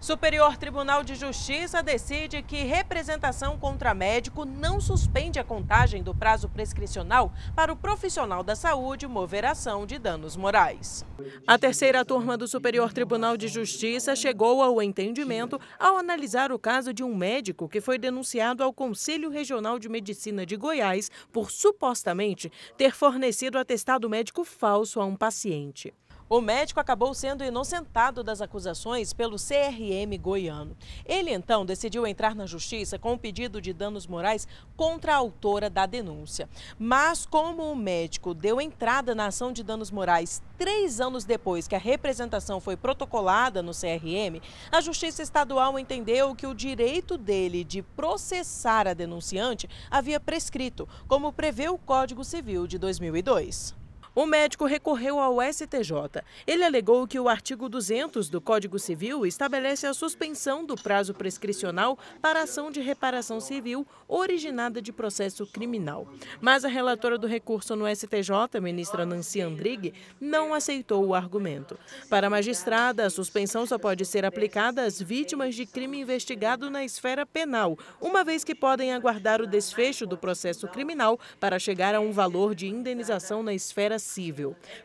Superior Tribunal de Justiça decide que representação contra médico não suspende a contagem do prazo prescricional para o profissional da saúde mover ação de danos morais. A terceira turma do Superior Tribunal de Justiça chegou ao entendimento ao analisar o caso de um médico que foi denunciado ao Conselho Regional de Medicina de Goiás por supostamente ter fornecido atestado médico falso a um paciente. O médico acabou sendo inocentado das acusações pelo CRM goiano. Ele então decidiu entrar na justiça com um pedido de danos morais contra a autora da denúncia. Mas como o médico deu entrada na ação de danos morais três anos depois que a representação foi protocolada no CRM, a Justiça Estadual entendeu que o direito dele de processar a denunciante havia prescrito, como prevê o Código Civil de 2002. O médico recorreu ao STJ. Ele alegou que o artigo 200 do Código Civil estabelece a suspensão do prazo prescricional para ação de reparação civil originada de processo criminal. Mas a relatora do recurso no STJ, ministra Nancy Andrighi, não aceitou o argumento. Para a magistrada, a suspensão só pode ser aplicada às vítimas de crime investigado na esfera penal, uma vez que podem aguardar o desfecho do processo criminal para chegar a um valor de indenização na esfera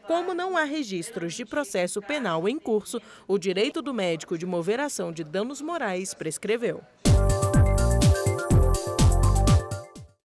como não há registros de processo penal em curso, o direito do médico de mover ação de danos morais prescreveu.